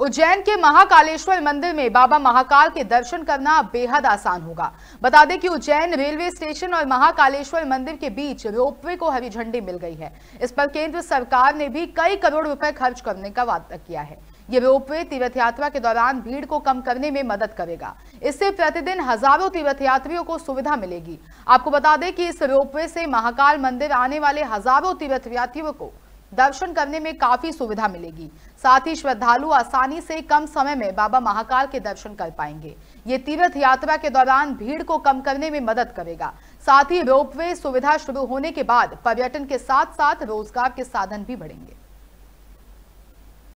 उज्जैन के महाकालेश्वर मंदिर में बाबा महाकाल के दर्शन करना बेहद आसान होगा बता दें कि उज्जैन रेलवे स्टेशन और महाकालेश्वर मंदिर के बीच रोपवे को हरी झंडी मिल गई है इस पर केंद्र सरकार ने भी कई करोड़ रुपए खर्च करने का वादा किया है ये रोपवे तीर्थ यात्रा के दौरान भीड़ को कम करने में मदद करेगा इससे प्रतिदिन हजारों तीर्थ यात्रियों को सुविधा मिलेगी आपको बता दें कि इस रोपवे से महाकाल मंदिर आने वाले हजारों तीर्थ यात्रियों को दर्शन करने में काफी सुविधा मिलेगी साथ ही श्रद्धालु आसानी से कम समय में बाबा महाकाल के दर्शन कर पाएंगे ये तीर्थ यात्रा के दौरान भीड़ को कम करने में मदद करेगा साथ ही रोपवे सुविधा शुरू होने के बाद पर्यटन के साथ साथ रोजगार के साधन भी बढ़ेंगे